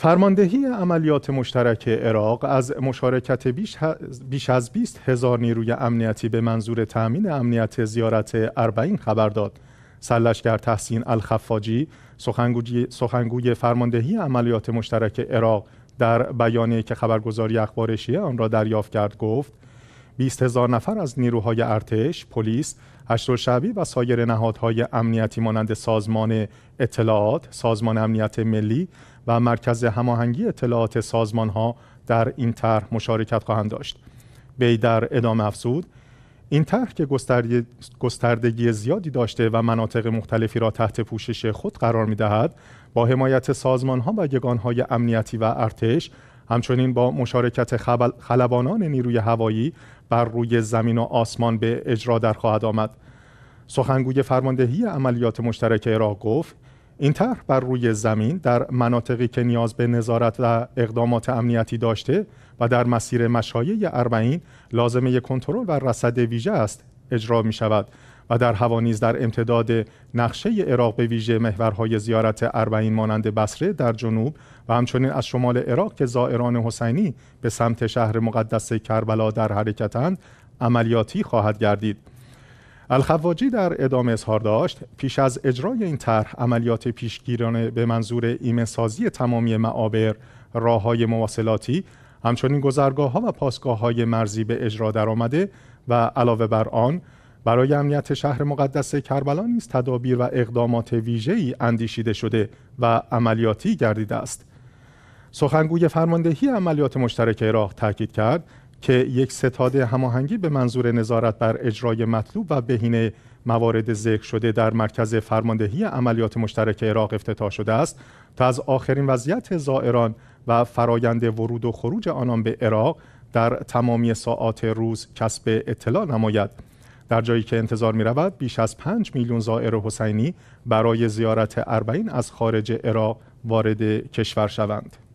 فرماندهی عملیات مشترک عراق از مشارکت بیش از 20 هزار نیروی امنیتی به منظور تأمین امنیت زیارت اربعین خبر داد. سلشگر تحسین الخفاجی سخنگوی فرماندهی عملیات مشترک عراق در بیانیه که خبرگزاری اخبار آن را دریافت کرد گفت 20 هزار نفر از نیروهای ارتش، پلیس، هشتالشعبی و سایر نهادهای امنیتی مانند سازمان اطلاعات، سازمان امنیت ملی و مرکز هماهنگی اطلاعات سازمان ها در این طرح مشارکت خواهند داشت بی در ادامه افزود این طرح که گستردگی زیادی داشته و مناطق مختلفی را تحت پوشش خود قرار می دهد با حمایت سازمان ها و یگان های امنیتی و ارتش همچنین با مشارکت خلبانان نیروی هوایی بر روی زمین و آسمان به اجرا در خواهد آمد سخنگوی فرماندهی عملیات مشترک عراق گفت این طرح بر روی زمین در مناطقی که نیاز به نظارت و اقدامات امنیتی داشته و در مسیر مشایع اربعین لازمه کنترل و رصد ویژه است اجرا می شود و در هوا نیز در امتداد نقشه عراق به ویژه محورهای زیارت اربعین مانند بصره در جنوب و همچنین از شمال عراق که زائران حسینی به سمت شهر مقدس کربلا در حرکتند عملیاتی خواهد گردید الخواجی در ادامه اظهار داشت پیش از اجرای این طرح عملیات پیشگیرانه به منظور سازی تمامی معابر راه های مواصلاتی همچنین گذرگاه ها و پاسگاه های مرزی به اجرا درآمده و علاوه بر آن برای امنیت شهر مقدس کربلا نیز تدابیر و اقدامات ویژه‌ای اندیشیده شده و عملیاتی گردیده است سخنگوی فرماندهی عملیات مشترک عراق تاکید کرد که یک ستاد هماهنگی به منظور نظارت بر اجرای مطلوب و بهینه موارد ذکر شده در مرکز فرماندهی عملیات مشترک عراق افتتاح شده است تا از آخرین وضعیت زائران و فرایند ورود و خروج آنان به عراق در تمامی ساعات روز کسب اطلاع نماید در جایی که انتظار می رود بیش از 5 میلیون زائر حسینی برای زیارت اربعین از خارج عراق وارد کشور شوند.